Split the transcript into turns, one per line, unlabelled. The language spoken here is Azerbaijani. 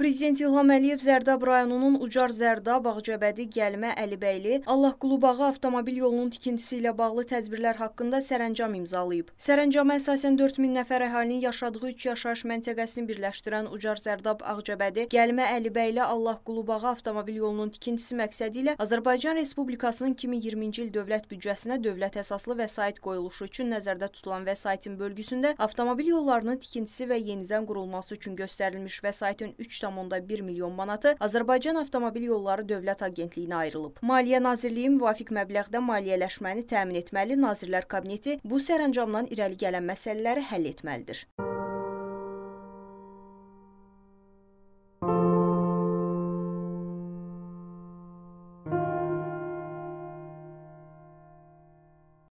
Prezident İlham Əliyev Zərdab rayonunun Ucar Zərdab, Ağcabədi, Gəlmə, Əlibəyli, Allahqulubağı avtomobil yolunun tikintisi ilə bağlı tədbirlər haqqında sərəncam imzalayıb. Sərəncama əsasən 4000 nəfər əhalinin yaşadığı 3 yaşayış məntəqəsini birləşdirən Ucar Zərdab, Ağcabədi, Gəlmə, Əlibəyli, Allahqulubağı avtomobil yolunun tikintisi məqsədi ilə Azərbaycan Respublikasının 2020-ci il dövlət büdcəsinə dövlət əsaslı vəsait qoyuluşu üçün nəzərdə tutulan vəsaitin bölgüsündə avtomobil yollarının tikintisi və yenidən qurulması üçün göstərilmiş vəsaitin 3 3,1 milyon manatı Azərbaycan Avtomobil Yolları Dövlət Agentliyinə ayrılıb. Maliyyə Nazirliyi müvafiq məbləğdə maliyyələşməni təmin etməli, Nazirlər Kabineti bu sərəncamdan irəli gələn məsələləri həll etməlidir.